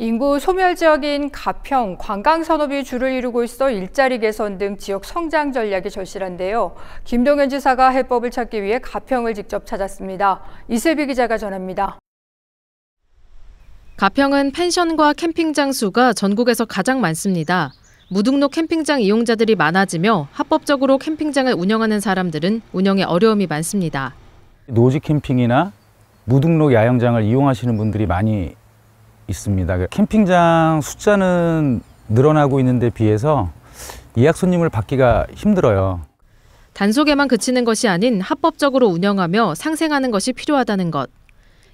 인구 소멸 지역인 가평, 관광 산업이 주를 이루고 있어 일자리 개선 등 지역 성장 전략이 절실한데요. 김동현 지사가 해법을 찾기 위해 가평을 직접 찾았습니다. 이세비 기자가 전합니다. 가평은 펜션과 캠핑장 수가 전국에서 가장 많습니다. 무등록 캠핑장 이용자들이 많아지며 합법적으로 캠핑장을 운영하는 사람들은 운영에 어려움이 많습니다. 노지 캠핑이나 무등록 야영장을 이용하시는 분들이 많이 있습니다. 그 캠핑장 숫자는 늘어나고 있는데 비해서 예약 손님을 받기가 힘들어요. 단속에만 그치는 것이 아닌 합법적으로 운영하며 상생하는 것이 필요하다는 것.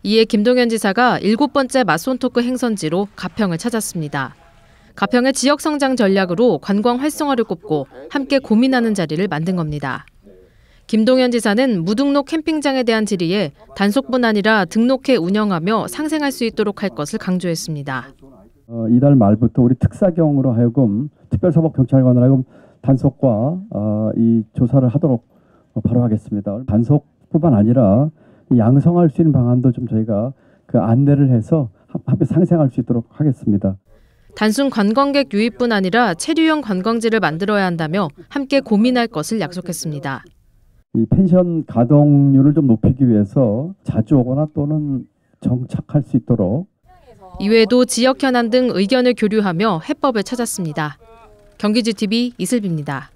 이에 김동현 지사가 일곱 번째 마손토크 행선지로 가평을 찾았습니다. 가평의 지역 성장 전략으로 관광 활성화를 꼽고 함께 고민하는 자리를 만든 겁니다. 김동현 지사는 무등록 캠핑장에 대한 질의에 단속뿐 아니라 등록해 운영하며 상생할 수 있도록 할 것을 강조했습니다. 어, 이달 말부터 우리 특사경으로 하여금 특별사법경찰관으로 하여금 단속과 어, 이 조사를 하도록 바로 하겠습니다. 단속뿐만 아니라 양성할 수 있는 방안도 좀 저희가 그 안내를 해서 함께 상생할 수 있도록 하겠습니다. 단순 관광객 유입뿐 아니라 체류형 관광지를 만들어야 한다며 함께 고민할 것을 약속했습니다. 이 펜션 가동률을 좀 높이기 위해서 자주 오거나 또는 정착할 수 있도록 이외에도 지역 현안 등 의견을 교류하며 해법을 찾았습니다. 경기지TV 이슬비입니다.